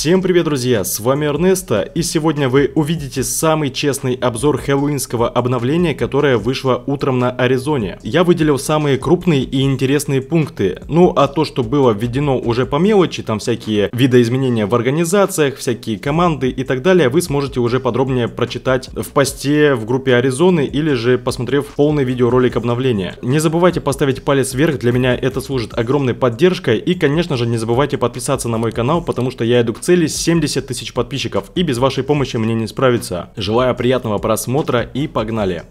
Всем привет, друзья! С вами Эрнесто, и сегодня вы увидите самый честный обзор хэллоуинского обновления, которое вышло утром на Аризоне. Я выделил самые крупные и интересные пункты, ну а то, что было введено уже по мелочи, там всякие видоизменения в организациях, всякие команды и так далее, вы сможете уже подробнее прочитать в посте в группе Аризоны или же посмотрев полный видеоролик обновления. Не забывайте поставить палец вверх, для меня это служит огромной поддержкой, и конечно же не забывайте подписаться на мой канал, потому что я иду к цели цели 70 тысяч подписчиков, и без вашей помощи мне не справиться. Желаю приятного просмотра и погнали!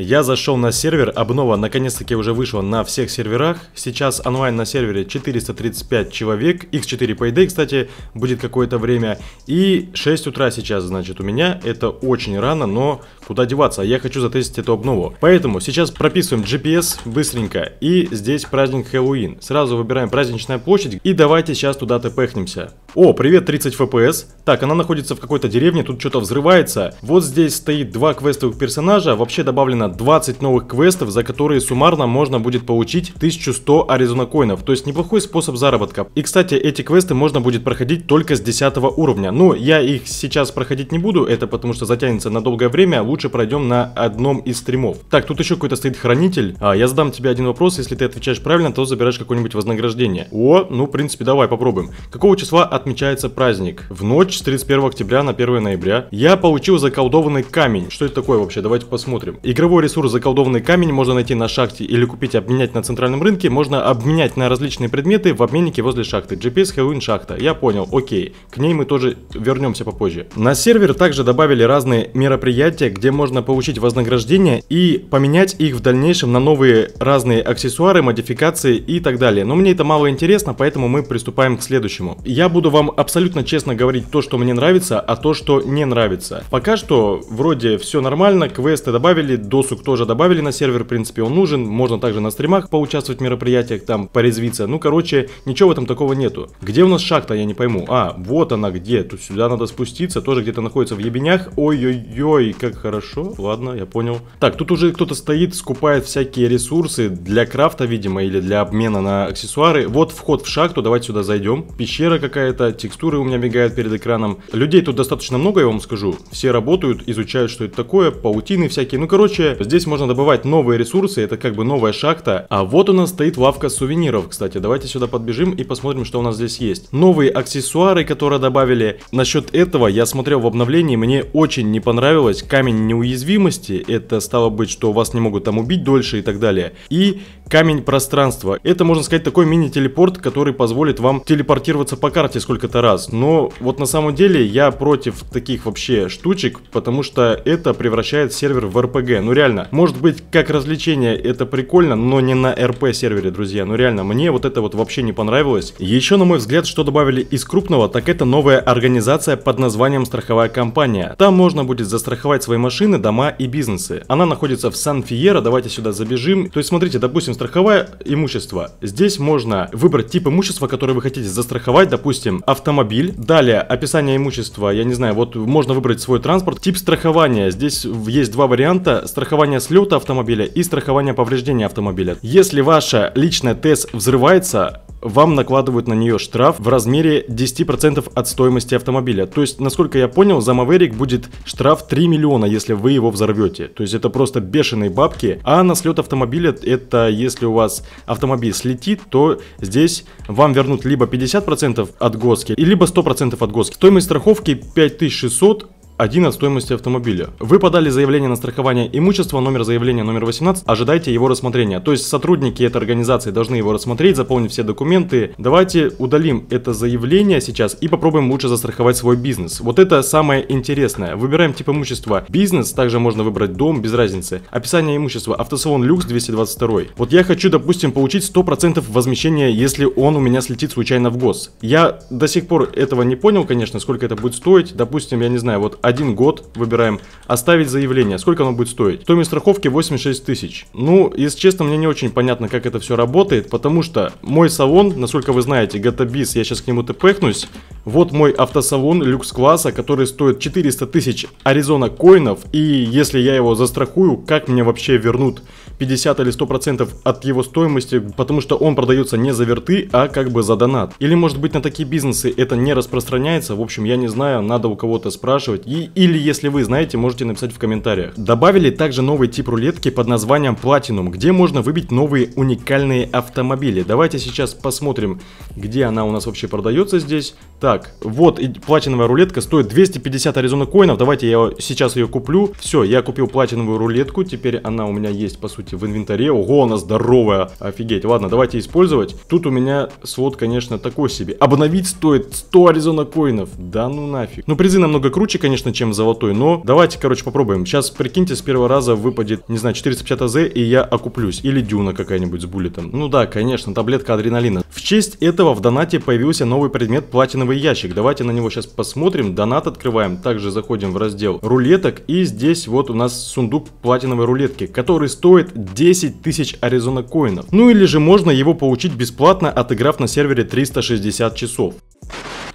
Я зашел на сервер, обнова наконец-таки уже вышла на всех серверах. Сейчас онлайн на сервере 435 человек. X4 Payday, кстати, будет какое-то время. И 6 утра сейчас, значит, у меня. Это очень рано, но куда деваться? Я хочу затестить эту обнову. Поэтому сейчас прописываем GPS быстренько. И здесь праздник Хэллоуин. Сразу выбираем праздничная площадь. И давайте сейчас туда тпхнемся. О, привет, 30 FPS. Так, она находится в какой-то деревне, тут что-то взрывается. Вот здесь стоит два квестовых персонажа. Вообще добавлено Аризона 20 новых квестов, за которые суммарно можно будет получить 1100 Аризона коинов, то есть неплохой способ заработка. И кстати, эти квесты можно будет проходить только с 10 уровня, но я их сейчас проходить не буду, это потому что затянется на долгое время, лучше пройдем на одном из стримов. Так, тут еще какой-то стоит хранитель, а, я задам тебе один вопрос, если ты отвечаешь правильно, то забираешь какое-нибудь вознаграждение. О, ну в принципе давай попробуем. Какого числа отмечается праздник? В ночь с 31 октября на 1 ноября. Я получил заколдованный камень, что это такое вообще, давайте посмотрим. Игровой такой ресурс заколдованный камень можно найти на шахте или купить обменять на центральном рынке, можно обменять на различные предметы в обменнике возле шахты. GPS Хэллоуин шахта. Я понял, окей. К ней мы тоже вернемся попозже. На сервер также добавили разные мероприятия, где можно получить вознаграждение и поменять их в дальнейшем на новые разные аксессуары, модификации и так далее. Но мне это мало интересно, поэтому мы приступаем к следующему. Я буду вам абсолютно честно говорить то, что мне нравится, а то, что не нравится. Пока что вроде все нормально, квесты добавили, до Досуг тоже добавили на сервер, в принципе, он нужен. Можно также на стримах поучаствовать в мероприятиях, там, порезвиться. Ну, короче, ничего в этом такого нету. Где у нас шахта, я не пойму. А, вот она где. Тут сюда надо спуститься, тоже где-то находится в ебенях. Ой-ой-ой, как хорошо. Ладно, я понял. Так, тут уже кто-то стоит, скупает всякие ресурсы для крафта, видимо, или для обмена на аксессуары. Вот вход в шахту, давайте сюда зайдем. Пещера какая-то, текстуры у меня мигают перед экраном. Людей тут достаточно много, я вам скажу. Все работают, изучают, что это такое, паутины всякие. Ну, короче, Степ. Здесь можно добывать новые ресурсы, это как бы новая шахта. А вот у нас стоит лавка сувениров, кстати. Давайте сюда подбежим и посмотрим, что у нас здесь есть. Новые аксессуары, которые добавили. Насчет этого я смотрел в обновлении, мне очень не понравилось. Камень неуязвимости, это стало быть, что вас не могут там убить дольше и так далее. И камень пространства. Это, можно сказать, такой мини-телепорт, который позволит вам телепортироваться по карте сколько-то раз. Но вот на самом деле я против таких вообще штучек, потому что это превращает сервер в РПГ. Ну реально, может быть, как развлечение это прикольно, но не на РП сервере, друзья. Ну реально, мне вот это вот вообще не понравилось. Еще, на мой взгляд, что добавили из крупного, так это новая организация под названием страховая компания. Там можно будет застраховать свои машины, дома и бизнесы. Она находится в сан фиера давайте сюда забежим. То есть, смотрите, допустим, страховое имущество. Здесь можно выбрать тип имущества, которое вы хотите застраховать, допустим, автомобиль. Далее, описание имущества, я не знаю, вот можно выбрать свой транспорт. Тип страхования. Здесь есть два варианта. Страх страхование слета автомобиля и страхование повреждения автомобиля. Если ваша личная ТЭС взрывается, вам накладывают на нее штраф в размере 10% от стоимости автомобиля. То есть, насколько я понял, за Маверик будет штраф 3 миллиона, если вы его взорвете. То есть, это просто бешеные бабки. А на слет автомобиля, это если у вас автомобиль слетит, то здесь вам вернут либо 50% от ГОСКи, либо 100% от ГОСКи. Стоимость страховки 5600 один от стоимости автомобиля. Вы подали заявление на страхование имущества, номер заявления номер 18, ожидайте его рассмотрения. То есть сотрудники этой организации должны его рассмотреть, заполнить все документы. Давайте удалим это заявление сейчас и попробуем лучше застраховать свой бизнес. Вот это самое интересное. Выбираем тип имущества бизнес, также можно выбрать дом, без разницы. Описание имущества автосалон люкс 222. Вот я хочу, допустим, получить 100% возмещения, если он у меня слетит случайно в гос. Я до сих пор этого не понял, конечно, сколько это будет стоить. Допустим, я не знаю, вот один год выбираем, оставить заявление. Сколько оно будет стоить? Стоимость страховки 86 тысяч. Ну, если честно, мне не очень понятно, как это все работает, потому что мой салон, насколько вы знаете, Гатабис, я сейчас к нему тпхнусь. Вот мой автосалон люкс-класса, который стоит 400 тысяч Аризона коинов, и если я его застрахую, как мне вообще вернут 50 или 100% от его стоимости, потому что он продается не за верты, а как бы за донат. Или может быть на такие бизнесы это не распространяется, в общем я не знаю, надо у кого-то спрашивать. И, или если вы знаете, можете написать в комментариях. Добавили также новый тип рулетки под названием Platinum, где можно выбить новые уникальные автомобили. Давайте сейчас посмотрим, где она у нас вообще продается здесь. Так, вот и платиновая рулетка стоит 250 Аризона коинов. Давайте я сейчас ее куплю. Все, я купил платиновую рулетку, теперь она у меня есть по сути видите в инвентаре. Ого, она здоровая. Офигеть. Ладно, давайте использовать. Тут у меня свод, конечно, такой себе. Обновить стоит 100 Аризона коинов. Да ну нафиг. Ну, призы намного круче, конечно, чем золотой, но давайте, короче, попробуем. Сейчас, прикиньте, с первого раза выпадет, не знаю, 450 АЗ, и я окуплюсь. Или дюна какая-нибудь с буллетом. Ну да, конечно, таблетка адреналина. В честь этого в донате появился новый предмет платиновый ящик. Давайте на него сейчас посмотрим. Донат открываем. Также заходим в раздел рулеток. И здесь вот у нас сундук платиновой рулетки, который стоит 10 тысяч Аризона коинов. Ну или же можно его получить бесплатно, отыграв на сервере 360 часов.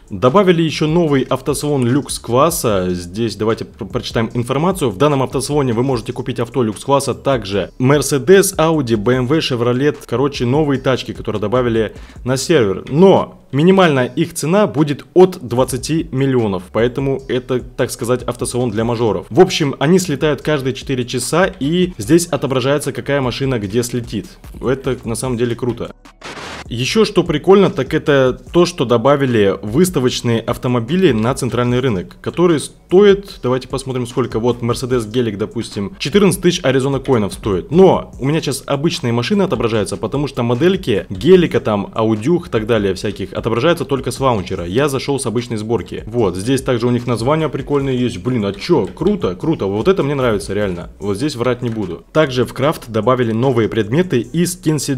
Добавили еще новый автосалон люкс класса. Здесь давайте прочитаем информацию. В данном автосалоне вы можете купить авто люкс класса также Mercedes, Audi, BMW, Chevrolet. Короче, новые тачки, которые добавили на сервер. Но минимальная их цена будет от 20 миллионов. Поэтому это, так сказать, автосалон для мажоров. В общем, они слетают каждые 4 часа и здесь отображается, какая машина где слетит. Это на самом деле круто. Еще что прикольно, так это то, что добавили выставочные автомобили на центральный рынок, которые стоят, давайте посмотрим сколько, вот Mercedes Гелик, допустим, 14 тысяч Аризона коинов стоит. Но у меня сейчас обычные машины отображаются, потому что модельки Гелика, там, Аудюх и так далее всяких отображаются только с ваунчера. Я зашел с обычной сборки. Вот, здесь также у них названия прикольные есть. Блин, а чё? Круто, круто. Вот это мне нравится реально. Вот здесь врать не буду. Также в крафт добавили новые предметы из Кинси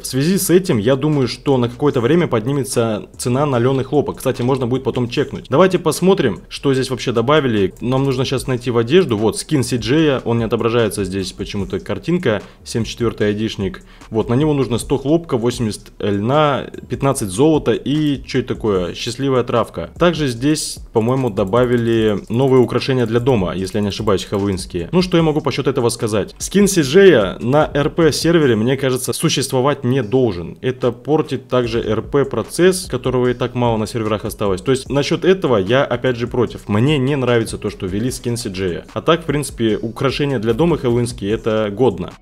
В связи с этим я думаю, что на какое-то время поднимется цена на лен хлопок. Кстати, можно будет потом чекнуть. Давайте посмотрим, что здесь вообще добавили. Нам нужно сейчас найти в одежду. Вот, скин CJ, он не отображается здесь почему-то картинка, 74-й айдишник. Вот, на него нужно 100 хлопка, 80 льна, 15 золота и что это такое? Счастливая травка. Также здесь, по-моему, добавили новые украшения для дома, если я не ошибаюсь, хэллоуинские. Ну, что я могу по счету этого сказать? Скин CJ на RP сервере, мне кажется, существовать не должен. Это это портит также РП-процесс, которого и так мало на серверах осталось. То есть насчет этого я опять же против. Мне не нравится то, что ввели скин CJ. А так, в принципе, украшение для дома хэллоуинские это годно.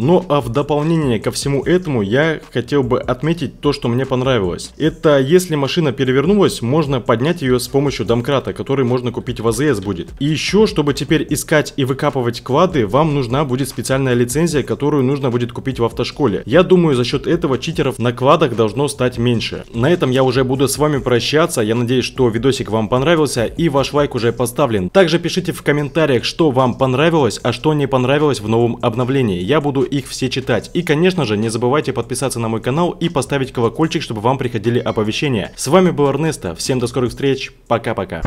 Ну а в дополнение ко всему этому я хотел бы отметить то, что мне понравилось. Это если машина перевернулась, можно поднять ее с помощью домкрата, который можно купить в АЗС будет. И еще, чтобы теперь искать и выкапывать клады, вам нужна будет специальная лицензия, которую нужно будет купить в автошколе. Я думаю, за счет этого читеров на кладах должно стать меньше. На этом я уже буду с вами прощаться. Я надеюсь, что видосик вам понравился и ваш лайк уже поставлен. Также пишите в комментариях, что вам понравилось, а что не понравилось в новом обновлении. Я буду их все читать. И, конечно же, не забывайте подписаться на мой канал и поставить колокольчик, чтобы вам приходили оповещения. С вами был Эрнесто, всем до скорых встреч, пока-пока.